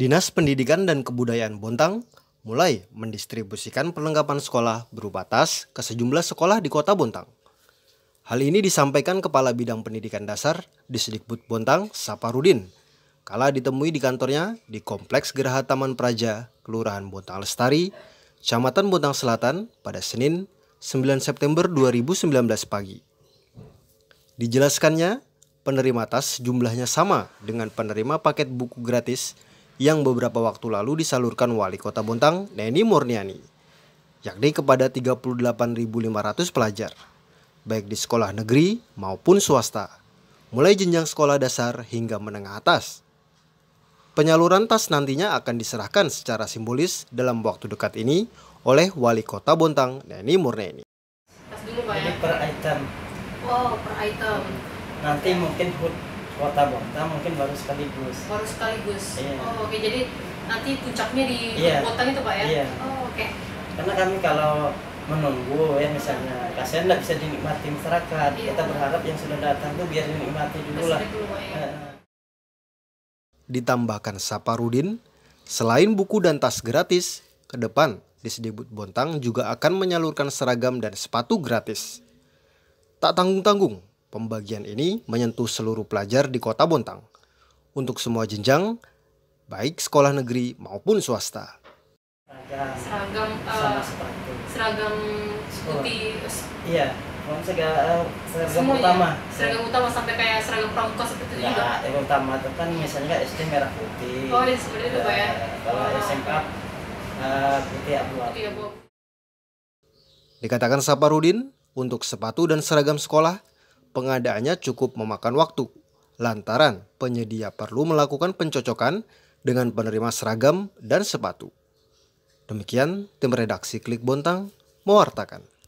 Dinas Pendidikan dan Kebudayaan Bontang mulai mendistribusikan perlengkapan sekolah berupa tas ke sejumlah sekolah di kota Bontang. Hal ini disampaikan Kepala Bidang Pendidikan Dasar di Sedikbud Bontang, Saparudin, kala ditemui di kantornya di Kompleks Geraha Taman Praja, Kelurahan Bontang Lestari, Kecamatan Bontang Selatan pada Senin 9 September 2019 pagi. Dijelaskannya, penerima tas jumlahnya sama dengan penerima paket buku gratis yang beberapa waktu lalu disalurkan Wali Kota Bontang, Neni Murniani, yakni kepada 38.500 pelajar, baik di sekolah negeri maupun swasta, mulai jenjang sekolah dasar hingga menengah atas. Penyaluran tas nantinya akan diserahkan secara simbolis dalam waktu dekat ini oleh Wali Kota Bontang, Neni Murniani. Jadi ya. per item. Wow, per item. Nanti mungkin kota-kota mungkin baru sekaligus baru sekaligus iya. oh oke okay. jadi nanti puncaknya di iya. kota itu pak ya iya. oh oke okay. karena kami kalau menunggu ya misalnya kasihan nggak bisa dinikmati masyarakat iya. kita berharap yang sudah datang tuh biar dinikmati dulu lah ya? ditambahkan Saparudin selain buku dan tas gratis ke depan Sedibut Bontang juga akan menyalurkan seragam dan sepatu gratis. Tak tanggung-tanggung, Pembagian ini menyentuh seluruh pelajar di kota Bontang, untuk semua jenjang, baik sekolah negeri maupun swasta. Seragam, uh, seragam putih, iya, eh, seragam, seragam iya. utama. Seragam utama sampai kayak seragam pramuka seperti itu juga. Yang utama itu kan misalnya SD merah putih. Oh, ya, seperti itu pak ya. ya kalau SMA uh, oh. eh, putih abu-abu. Ya, ya, Dikatakan Saparudin, untuk sepatu dan seragam sekolah, pengadaannya cukup memakan waktu lantaran penyedia perlu melakukan pencocokan dengan penerima seragam dan sepatu. Demikian tim redaksi Klik Bontang mewartakan.